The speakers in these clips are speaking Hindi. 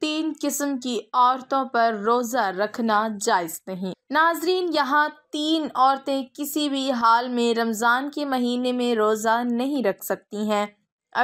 तीन किस्म की औरतों पर रोज़ा रखना जायज़ नहीं नाजरीन यहाँ तीन औरतें किसी भी हाल में रमज़ान के महीने में रोज़ा नहीं रख सकती हैं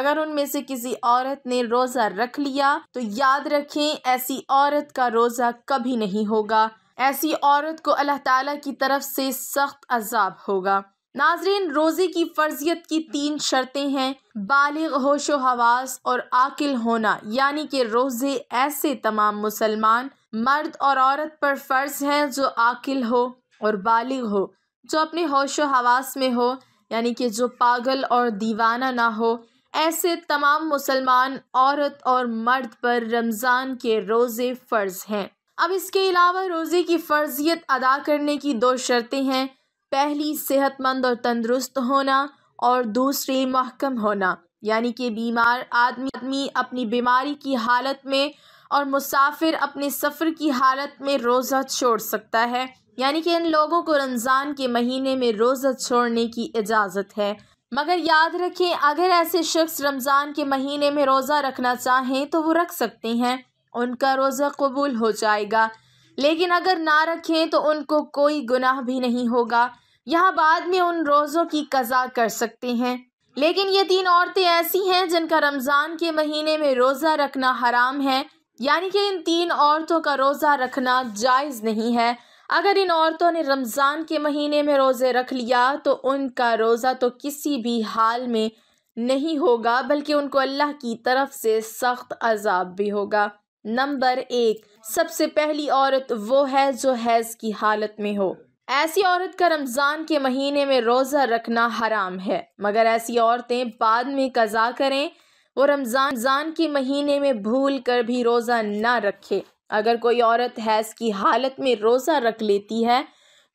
अगर उनमें से किसी औरत ने रोज़ा रख लिया तो याद रखें ऐसी औरत का रोज़ा कभी नहीं होगा ऐसी औरत को अल्लाह ताला की तरफ से सख्त अजाब होगा नाजरीन रोज़े की फ़र्जियत की तीन शर्तें हैं बालिग होशो हवास और आकिल होना यानी कि रोज़े ऐसे तमाम मुसलमान मर्द और औरत पर फ़र्ज हैं जो आकिल हो और बालिग हो जो अपने होशो हवास में हो यानी कि जो पागल और दीवाना ना हो ऐसे तमाम मुसलमान औरत और मर्द पर रमज़ान के रोज़े फ़र्ज हैं अब इसके अलावा रोज़े की फ़र्जियत अदा करने की दो शर्तें हैं पहली सेहतमंद और तंदुरुस्त होना और दूसरी महकम होना यानी कि बीमार आदमी आदमी अपनी बीमारी की हालत में और मुसाफिर अपने सफ़र की हालत में रोज़ा छोड़ सकता है यानी कि इन लोगों को रमज़ान के महीने में रोज़ा छोड़ने की इजाज़त है मगर याद रखें अगर ऐसे शख्स रमज़ान के महीने में रोज़ा रखना चाहें तो वो रख सकते हैं उनका रोज़ा कबूल हो जाएगा लेकिन अगर ना रखें तो उनको कोई गुनाह भी नहीं होगा यहाँ बाद में उन रोज़ों की कज़ा कर सकते हैं लेकिन ये तीन औरतें ऐसी हैं जिनका रमज़ान के महीने में रोज़ा रखना हराम है यानी कि इन तीन औरतों का रोज़ा रखना जायज़ नहीं है अगर इन औरतों ने रमज़ान के महीने में रोज़े रख लिया तो उनका रोज़ा तो किसी भी हाल में नहीं होगा बल्कि उनको अल्लाह की तरफ से सख्त अजाब भी होगा नंबर एक सबसे पहली औरत वो है जो हैज़ की हालत में हो ऐसी औरत का रमज़ान के महीने में रोज़ा रखना हराम है मगर ऐसी औरतें बाद में कज़ा करें वो रमज़ान जान के महीने में भूल कर भी रोज़ा ना रखे अगर कोई औरत हैज़ की हालत में रोज़ा रख लेती है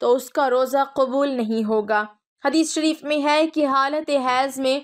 तो उसका रोज़ा कबूल नहीं होगा हदीस शरीफ में है कि हालत हैज़ में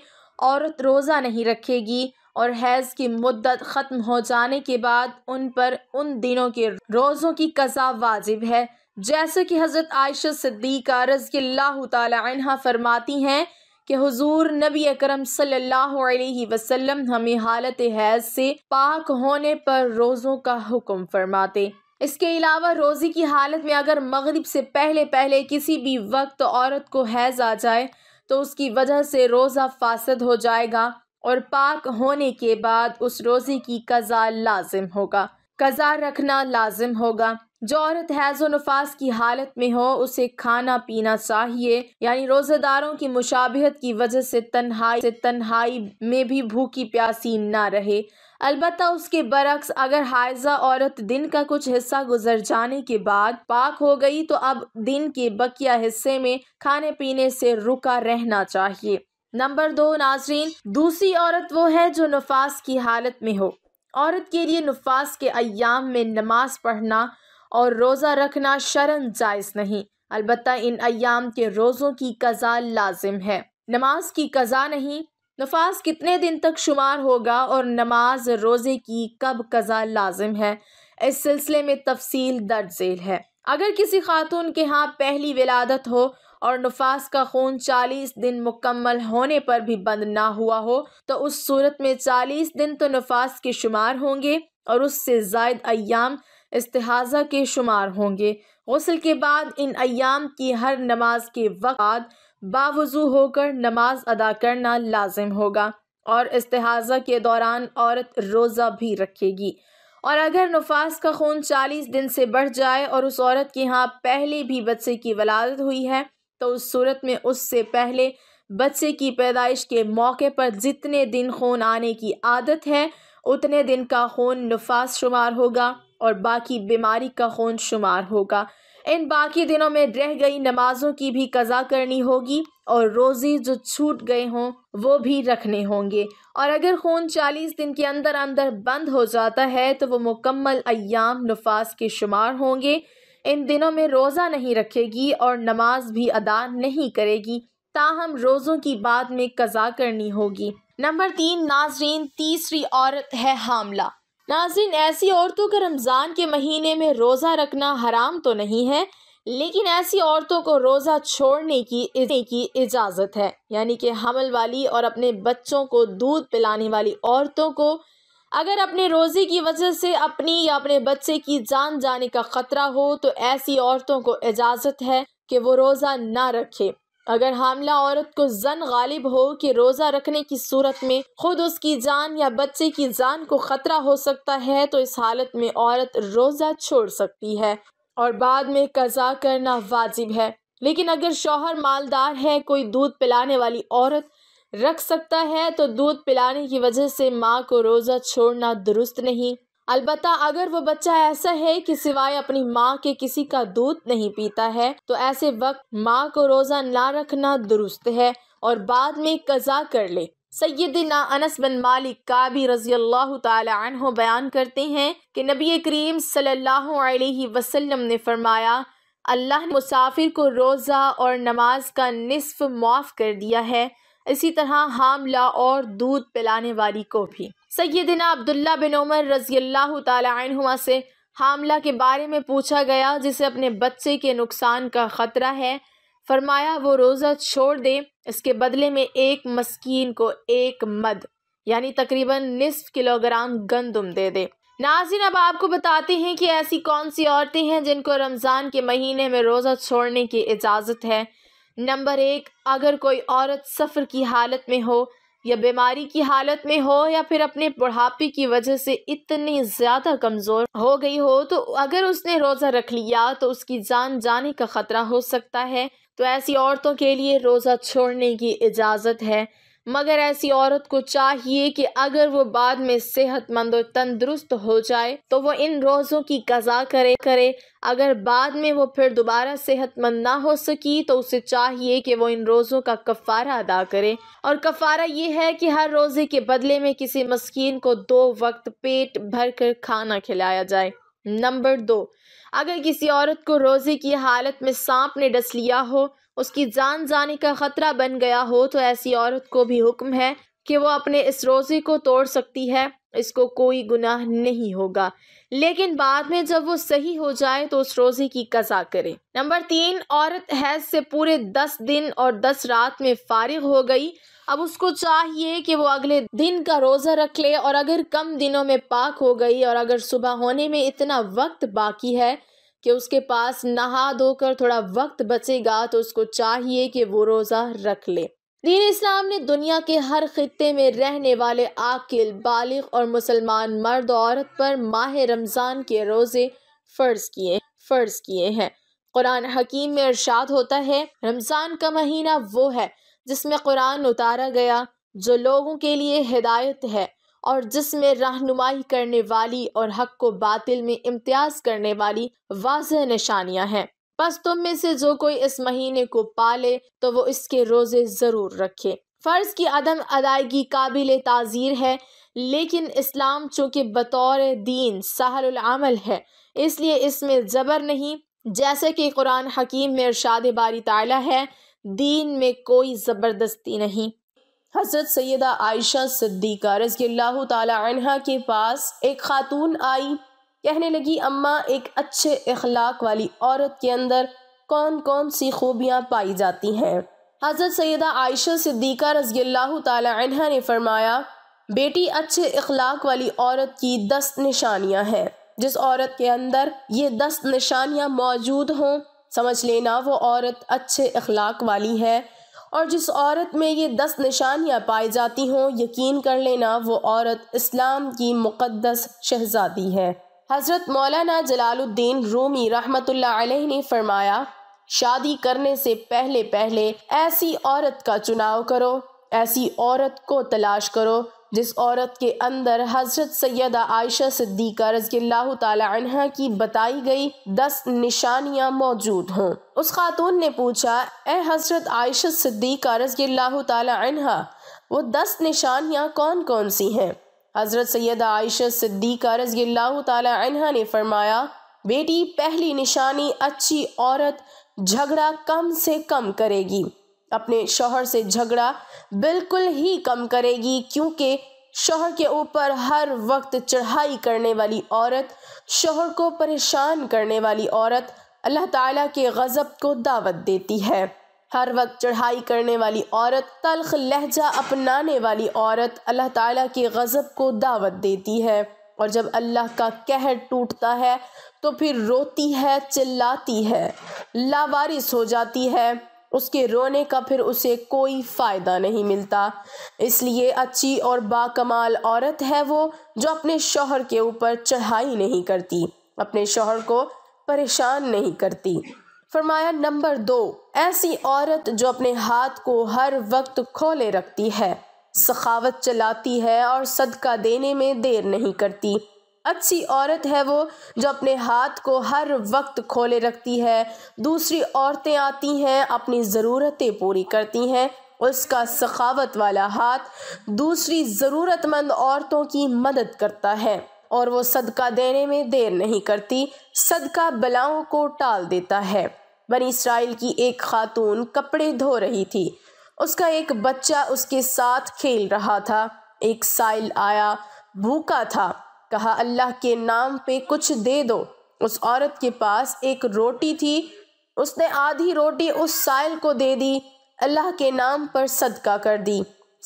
औरत रोज़ा नहीं रखेगी और हैज़ की मुद्दत ख़त्म हो जाने के बाद उन पर उन दिनों के रोज़ों की कज़ा वाजिब है जैसे कि हज़रत आयशा सिद्दीक़ा रज़ल्ला तहा फरमाती हैं कि हुजूर नबी अकरम सल्लल्लाहु अलैहि वसल्लम हमें हालत हैज़ से पाक होने पर रोज़ों का हुक्म फरमाते इसके अलावा रोज़े की हालत में अगर मगरिब से पहले पहले किसी भी वक्त औरत को हैज़ आ जाए तो उसकी वजह से रोज़ा फासद हो जाएगा और पाक होने के बाद उस रोज़े की कज़ा लाजिम होगा कज़ा रखना लाजिम होगा जो औरत हैज़ो नफास की हालत में हो उसे खाना पीना चाहिए यानी रोज़ेदारों की मुशाबहत की वजह से तन्हाई से तन्हाई में भी भूखी प्यासी ना रहे अलबत् उसके बरक्स अगर हायजा औरत दिन का कुछ हिस्सा गुजर जाने के बाद पाक हो गई तो अब दिन के बकिया हिस्से में खाने पीने से रुका रहना चाहिए नंबर दो नाजरीन दूसरी औरत वो है जो नफास की हालत में हो औरत के लिए नफास के अयाम में नमाज पढ़ना और रोज़ा रखना शरण जायज़ नहीं अलबत् इन अयाम के रोज़ों की कज़ा लाजिम है नमाज की कज़ा नहीं नफास कितने दिन तक शुमार होगा और नमाज रोज़े की कब कज़ा लाजिम है इस सिलसिले में तफसील दर्ज झेल है अगर किसी खातून के यहाँ पहली विलादत हो और नफास का खून चालीस दिन मुकम्मल होने पर भी बंद ना हुआ हो तो उस सूरत में चालीस दिन तो नफास के शुमार होंगे और उससे जायद अयाम इस्तेहाजा के शुमार होंगे गसल के बाद इन अयाम की हर नमाज के वक़्त बावजू होकर नमाज अदा करना लाजिम होगा और इस्तेहाजा के दौरान औरत रोज़ा भी रखेगी और अगर नफास का खून चालीस दिन से बढ़ जाए और उस औरत के यहाँ पहले भी बच्चे की वलादत हुई है तो उस सूरत में उससे पहले बच्चे की पैदाइश के मौके पर जितने दिन खून आने की आदत है उतने दिन का खून नफास शुमार होगा और बाकी बीमारी का खून शुमार होगा इन बाकी दिनों में रह गई नमाजों की भी कज़ा करनी होगी और रोज़ी जो छूट गए हों वो भी रखने होंगे और अगर खून चालीस दिन के अंदर अंदर बंद हो जाता है तो वो मुकम्मल अयाम नफास के शुमार होंगे इन दिनों में रोज़ा नहीं रखेगी और नमाज भी अदा नहीं करेगी ताहम रोज़ों की बाद में कज़ा करनी होगी नंबर तीन नाजरीन तीसरी औरत है हामला नाजरीन ऐसी औरतों का रमज़ान के महीने में रोज़ा रखना हराम तो नहीं है लेकिन ऐसी औरतों को रोज़ा छोड़ने की की इजाज़त है यानी कि हमल वाली और अपने बच्चों को दूध पिलाने वाली औरतों को अगर अपने रोज़े की वजह से अपनी या अपने बच्चे की जान जाने का ख़तरा हो तो ऐसी औरतों को इजाज़त है कि वो रोज़ा ना रखे अगर हामला औरत को जन गालिब हो कि रोज़ा रखने की सूरत में खुद उसकी जान या बच्चे की जान को ख़तरा हो सकता है तो इस हालत में औरत रोज़ा छोड़ सकती है और बाद में कज़ा करना वाजिब है लेकिन अगर शौहर मालदार है कोई दूध पिलाने वाली औरत रख सकता है तो दूध पिलाने की वजह से माँ को रोज़ा छोड़ना दुरुस्त नहीं अलबत् अगर वो बच्चा ऐसा है कि सिवाय अपनी माँ के किसी का दूध नहीं पीता है तो ऐसे वक्त माँ को रोज़ा ना रखना दुरुस्त है और बाद में कज़ा कर ले सैदिना अनस बन मालिक काबी रजी अल्लाह तह बयान करते हैं कि नबी करीम सल्लल्लाहु अलैहि ने फरमाया अल्लाह मुसाफिर को रोज़ा और नमाज का निसफ़ मुआफ़ कर दिया है इसी तरह हामला और दूध पिलाने वाली को भी सैदिना अब्दुल्ला बिन उमर रजी अल्लाह तुमा से हामला के बारे में पूछा गया जिसे अपने बच्चे के नुकसान का ख़तरा है फरमाया वो रोज़ा छोड़ दे इसके बदले में एक मस्किन को एक मद यानी तकरीबन निसफ किलोग्राम गंदम दे दे नाजिन अब आपको बताते हैं कि ऐसी कौन सी औरतें हैं जिनको रमज़ान के महीने में रोज़ा छोड़ने की इजाज़त है नंबर एक अगर कोई औरत सफ़र की हालत में हो या बीमारी की हालत में हो या फिर अपने बुढ़ापे की वजह से इतनी ज़्यादा कमज़ोर हो गई हो तो अगर उसने रोज़ा रख लिया तो उसकी जान जाने का ख़तरा हो सकता है तो ऐसी औरतों के लिए रोज़ा छोड़ने की इजाज़त है मगर ऐसी औरत को चाहिए कि अगर वो बाद में सेहतमंद और तंदुरुस्त हो जाए तो वो इन रोज़ों की कज़ा करे करे अगर बाद में वो फिर दोबारा सेहतमंद ना हो सकी तो उसे चाहिए कि वो इन रोज़ों का कफ़ारा अदा करे और कफ़ारा ये है कि हर रोज़े के बदले में किसी मस्किन को दो वक्त पेट भर कर खाना खिलाया जाए नंबर दो अगर किसी औरत को रोज़े की हालत में सांप ने डस लिया हो उसकी जान जाने का ख़तरा बन गया हो तो ऐसी औरत को भी हुक्म है कि वो अपने इस रोज़े को तोड़ सकती है इसको कोई गुनाह नहीं होगा लेकिन बाद में जब वो सही हो जाए तो उस रोज़े की कज़ा करे नंबर तीन औरत हैज से पूरे दस दिन और दस रात में फारिग हो गई अब उसको चाहिए कि वो अगले दिन का रोज़ा रख ले और अगर कम दिनों में पाक हो गई और अगर सुबह होने में इतना वक्त बाकी है कि उसके पास नहा धोकर थोड़ा वक्त बचेगा तो उसको चाहिए कि वो रोज़ा रख ले दीन इस्लाम ने दुनिया के हर खत्े में रहने वाले आकिल बालिग और मुसलमान मर्द औरत पर माह रमज़ान के रोज़े फ़र्ज़ किए फ़र्ज़ किए हैं कुरान हकीम में अर्शाद होता है रमज़ान का महीना वो है जिसमें कुरान उतारा गया जो लोगों के लिए हिदायत है और जिसमें रहनुमाई करने वाली और हक को बातिल में इम्तियाज करने वाली वाज निशानियाँ हैं बस तुम में से जो कोई इस महीने को पाले तो वो इसके रोज़े ज़रूर रखे फ़र्ज़ की अदम अदायगी काबिल ताज़ीर है लेकिन इस्लाम चूँकि बतौर दीन सहलमल है इसलिए इसमें ज़बर नहीं जैसे कि कुरान हकीम में इरशाद बारी ताला है दीन में कोई ज़बरदस्ती नहीं हज़रत सैदा आयशा सिद्दीका रज़ील्ला के पास एक ख़ातून आई कहने लगी अम्मा एक अच्छे अखलाक वाली औरत के अंदर कौन कौन सी खूबियाँ पाई जाती हैं हज़रत सैदा आयशा सिद्दीका रज़ील्ला तहा ने फरमाया बेटी अच्छे अखलाक वाली औरत की दस निशानियाँ हैं जिस औरत के अंदर ये दस निशानियाँ मौजूद हों समझ लेना वो औरत अच्छे अखलाक वाली है और जिस औरत में ये दस निशानियाँ पाई जाती हों यकीन कर लेना वो औरत इस्लाम की मुक़दस शहजादी है हज़रत मौलाना जलालुद्दीन रूमी रहमत ने फरमाया शादी करने से पहले पहले ऐसी औरत का चुनाव करो ऐसी औरत को तलाश करो जिस औरत के अंदर हज़रत सैदा आयशा सिद्दीका रज़ील्ला तह की बताई गई दस निशानियां मौजूद हों उस खातून ने पूछा ए हज़रत आयशा सिद्दीका रज़ील्ला तह वो दस निशानियां कौन कौन सी हैं हज़रत सैदा आयशा सिद्दीका रज़ील्ला तह ने फरमाया बेटी पहली निशानी अच्छी औरत झगड़ा कम से कम करेगी अपने शोहर से झगड़ा बिल्कुल ही कम करेगी क्योंकि शोहर के ऊपर हर वक्त चढ़ाई करने वाली औरत शोहर को परेशान करने वाली औरत अल्लाह ताला के गज़ब को दावत देती है हर वक्त चढ़ाई करने वाली औरत तलख लहजा अपनाने वाली औरत अल्लाह ताला के गज़ब को दावत देती है और जब अल्लाह का कहर टूटता है तो फिर रोती है चिल्लाती है लावारिस हो जाती है उसके रोने का फिर उसे कोई फ़ायदा नहीं मिलता इसलिए अच्छी और बाकमाल औरत है वो जो अपने शोहर के ऊपर चढ़ाई नहीं करती अपने शोहर को परेशान नहीं करती फरमाया नंबर दो ऐसी औरत जो अपने हाथ को हर वक्त खोले रखती है सखावत चलाती है और सदका देने में देर नहीं करती अच्छी औरत है वो जो अपने हाथ को हर वक्त खोले रखती है दूसरी औरतें आती हैं अपनी ज़रूरतें पूरी करती हैं उसका सखावत वाला हाथ दूसरी ज़रूरतमंद औरतों की मदद करता है और वो सदका देने में देर नहीं करती सदका बलाओं को टाल देता है बनी इसराइल की एक खातून कपड़े धो रही थी उसका एक बच्चा उसके साथ खेल रहा था एक साइल आया भूखा था कहा अल्लाह के नाम पे कुछ दे दो उस औरत के पास एक रोटी थी उसने आधी रोटी उस साइल को दे दी अल्लाह के नाम पर सदका कर दी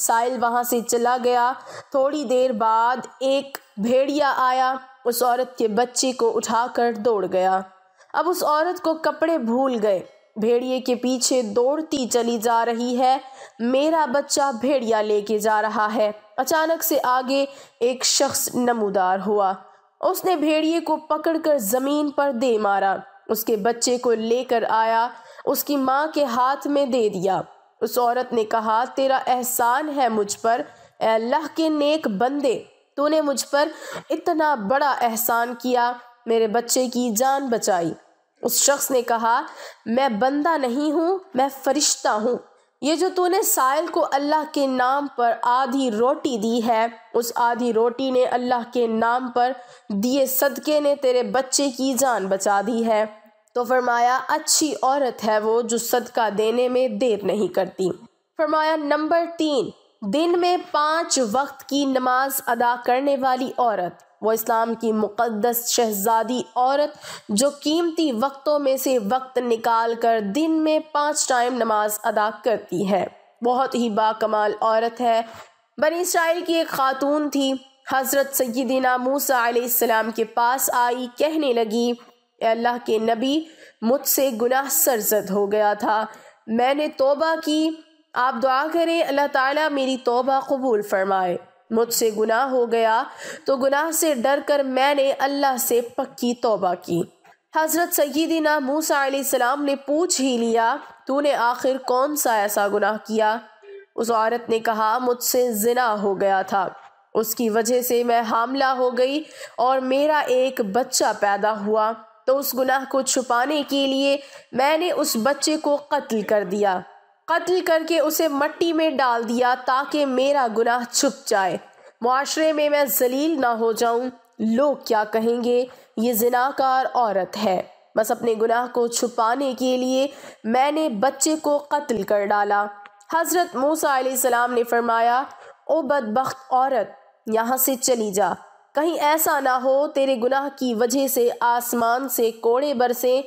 साइल वहाँ से चला गया थोड़ी देर बाद एक भेड़िया आया उस औरत के बच्चे को उठाकर दौड़ गया अब उस औरत को कपड़े भूल गए भेड़िए के पीछे दौड़ती चली जा रही है मेरा बच्चा भेड़िया लेके जा रहा है अचानक से आगे एक शख्स नमूदार हुआ उसने भेड़िए को पकड़कर ज़मीन पर दे मारा उसके बच्चे को लेकर आया उसकी माँ के हाथ में दे दिया उस औरत ने कहा तेरा एहसान है मुझ पर अल्लाह के नेक बंदे तूने मुझ पर इतना बड़ा एहसान किया मेरे बच्चे की जान बचाई उस शख्स ने कहा मैं बंदा नहीं हूँ मैं फरिश्ता हूँ ये जो तूने साइल को अल्लाह के नाम पर आधी रोटी दी है उस आधी रोटी ने अल्लाह के नाम पर दिए सदके ने तेरे बच्चे की जान बचा दी है तो फरमाया अच्छी औरत है वो जो सदका देने में देर नहीं करती फरमाया नंबर तीन दिन में पाँच वक्त की नमाज अदा करने वाली औरत वो इस्लाम की मुक़दस शहजादी औरत जो कीमती वक्तों में से वक्त निकाल कर दिन में पाँच टाइम नमाज अदा करती है बहुत ही बाकमाल औरत है बनी इसराइल की एक खातून थी हज़रत सैदिना मूसा आसमाम के पास आई कहने लगी अल्लाह के नबी मुझसे गुनाह सरजद हो गया था मैंने तोबा की आप दुआ करें अल्लाह ताला मेरी तोबा कबूल फरमाए मुझसे गुनाह हो गया तो गुनाह से डर कर मैंने अल्लाह से पक्की तोबा की हज़रत सैदीना मूसा सलाम ने पूछ ही लिया तूने आखिर कौन सा ऐसा गुनाह किया उस औरत ने कहा मुझसे जिना हो गया था उसकी वजह से मैं हामला हो गई और मेरा एक बच्चा पैदा हुआ तो उस गुनाह को छुपाने के लिए मैंने उस बच्चे को कत्ल कर दिया कत्ल करके उसे मट्टी में डाल दिया ताकि मेरा गुनाह छुप जाए माशरे में मैं जलील ना हो जाऊं लोग क्या कहेंगे ये जिनाकार औरत है बस अपने गुनाह को छुपाने के लिए मैंने बच्चे को कत्ल कर डाला हज़रत मूसा सलाम ने फरमाया ओ बदबخت औरत यहाँ से चली जा कहीं ऐसा ना हो तेरे गुनाह की वजह से आसमान से कोड़े बरसें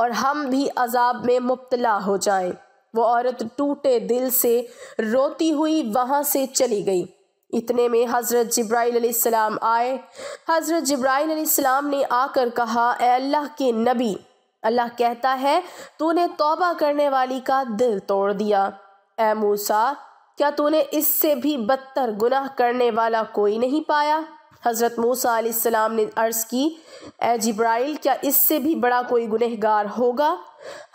और हम भी अजाब में मुबतला हो जाएं वो औरत टूटे दिल से रोती हुई वहाँ से चली गई इतने में हज़रत सलाम आए हज़रत जब्राईसम ने आकर कहा अल्लाह के नबी अल्लाह कहता है तूने तौबा करने वाली का दिल तोड़ दिया ए मूसा क्या तूने इससे भी बदतर गुनाह करने वाला कोई नहीं पाया हज़रत मूसा ने अर्ज़ की ए जब्राइल क्या इससे भी बड़ा कोई गुनहगार होगा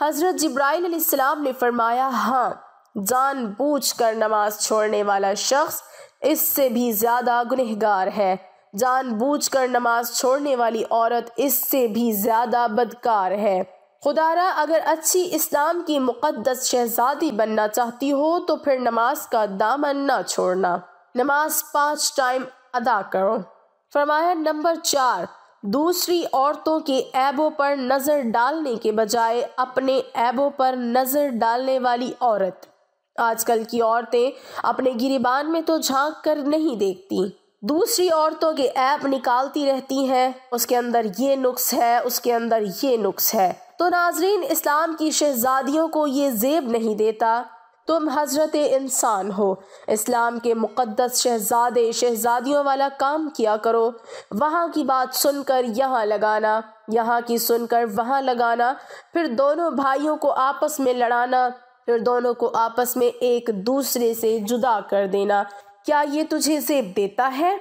हज़रत जब्राईसम ने फरमाया हाँ जान बूझ कर नमाज छोड़ने वाला शख्स इससे भी ज़्यादा गुनहगार है जान बूझ कर नमाज छोड़ने वाली औरत इससे भी ज़्यादा बदकार है खुदारा अगर अच्छी इस्लाम की मुक़दस शहजादी बनना चाहती हो तो फिर नमाज का दामन ना छोड़ना नमाज पांच टाइम अदा करो फरमाया नंबर चार दूसरी औरतों के ऐबों पर नज़र डालने के बजाय अपने ऐबों पर नज़र डालने वाली औरत आजकल की औरतें अपने गिरिबान में तो झांक कर नहीं देखती दूसरी औरतों के ऐप निकालती रहती हैं उसके अंदर ये नुक्स है उसके अंदर ये नुक्स है तो नाजरीन इस्लाम की शहजादियों को ये जेब नहीं देता तुम हजरत इंसान हो इस्लाम के मुक़दस शहजादे शहजादियों वाला काम किया करो वहाँ की बात सुनकर यहाँ लगाना यहाँ की सुनकर वहाँ लगाना फिर दोनों भाइयों को आपस में लड़ाना फिर दोनों को आपस में एक दूसरे से जुदा कर देना क्या ये तुझे जेब देता है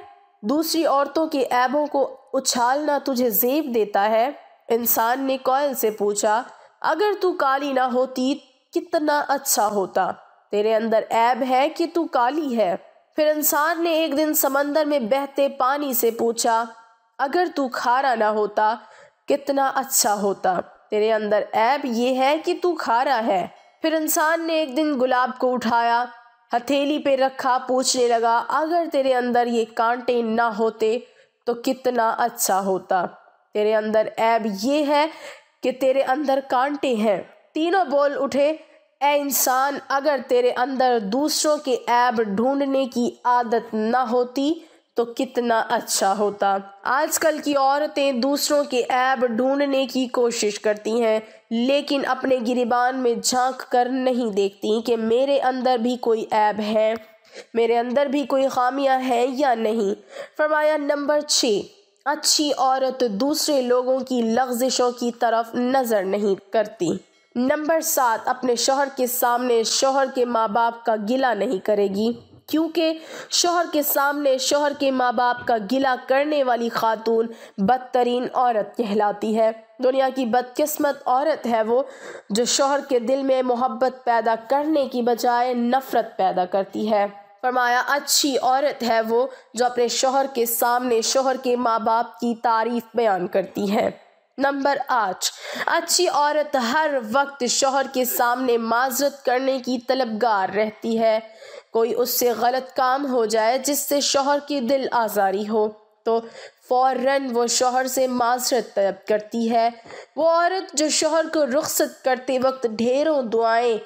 दूसरी औरतों के ऐबों को उछालना तुझे जेब देता है इंसान ने कोयल से पूछा अगर तू काली ना होती कितना अच्छा होता तेरे अंदर ऐब है कि तू काली है फिर इंसान ने एक दिन समंदर में बहते पानी से पूछा अगर तू खारा ना होता कितना अच्छा होता तेरे अंदर ऐब ये है कि तू खारा है फिर इंसान ने एक दिन गुलाब को उठाया हथेली पे रखा पूछने लगा अगर तेरे अंदर ये कांटे ना होते तो कितना अच्छा होता तेरे अंदर ऐब ये है कि तेरे अंदर कांटे हैं तीनों बोल उठे ए इंसान अगर तेरे अंदर दूसरों के ऐब ढूंढने की आदत ना होती तो कितना अच्छा होता आजकल की औरतें दूसरों के ऐब ढूंढने की कोशिश करती हैं लेकिन अपने गिरबान में झांक कर नहीं देखती कि मेरे अंदर भी कोई ऐब है मेरे अंदर भी कोई खामियां हैं या नहीं फरमाया नंबर छः अच्छी औरत दूसरे लोगों की लफ्जिशों की तरफ नज़र नहीं करती नंबर सात अपने शोहर के सामने शोहर के माँ बाप का गिला नहीं करेगी क्योंकि शोहर के सामने शोहर के माँ बाप का गिला करने वाली खातून बदतरीन औरत कहलाती है दुनिया की बदकिस्मत औरत है वो जो शोहर के दिल में मोहब्बत पैदा करने की बजाय नफ़रत पैदा करती है फरमाया अच्छी औरत है वो जो अपने शोहर के सामने शोहर के माँ बाप की तारीफ़ बयान करती है नंबर आठ अच्छी औरत हर वक्त शोहर के सामने माजरत करने की तलबगार रहती है कोई उससे गलत काम हो जाए जिससे शोहर की दिल आज़ारी हो तो फौरन वो शोहर से माजरत तलब करती है वो औरत जो शोहर को रुखसत करते वक्त ढेरों दुआएं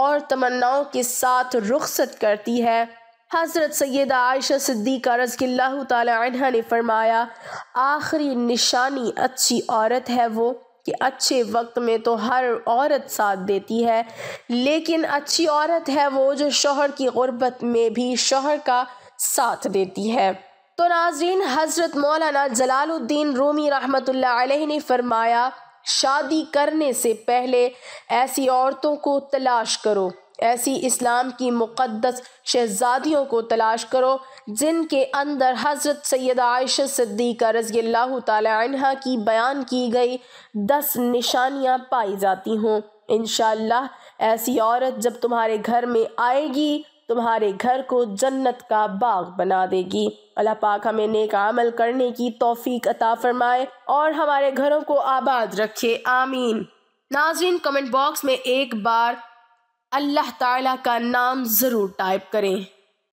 और तमन्नाओं के साथ रुखसत करती है हज़रत सैदा आयशा सिद्दीक रज़ल्ला तह ने फरमाया आखिरी निशानी अच्छी औरत है वो कि अच्छे वक्त में तो हर औरत साथ देती है लेकिन अच्छी औरत है वो जो शोहर की गुर्बत में भी शोहर का साथ देती है तो नाजरीन हज़रत मौलाना जलालुद्दीन रोमी रहमत ने फरमाया शादी करने से पहले ऐसी औरतों को तलाश करो ऐसी इस्लाम की मुक़दस शहजादियों को तलाश करो जिनके अंदर हज़रत सैद आयश सिद्दीका रज़ी तह की बयान की गई दस निशानियाँ पाई जाती हों इन ऐसी औरत जब तुम्हारे घर में आएगी तुम्हारे घर को जन्नत का बाग बना देगी अल्लाह पाक हमें नेक अमल करने की तोफ़ी अता फरमाए और हमारे घरों को आबाद रखे आमीन नाजरीन कमेंट बॉक्स में एक बार अल्लाह ताला का नाम ज़रूर टाइप करें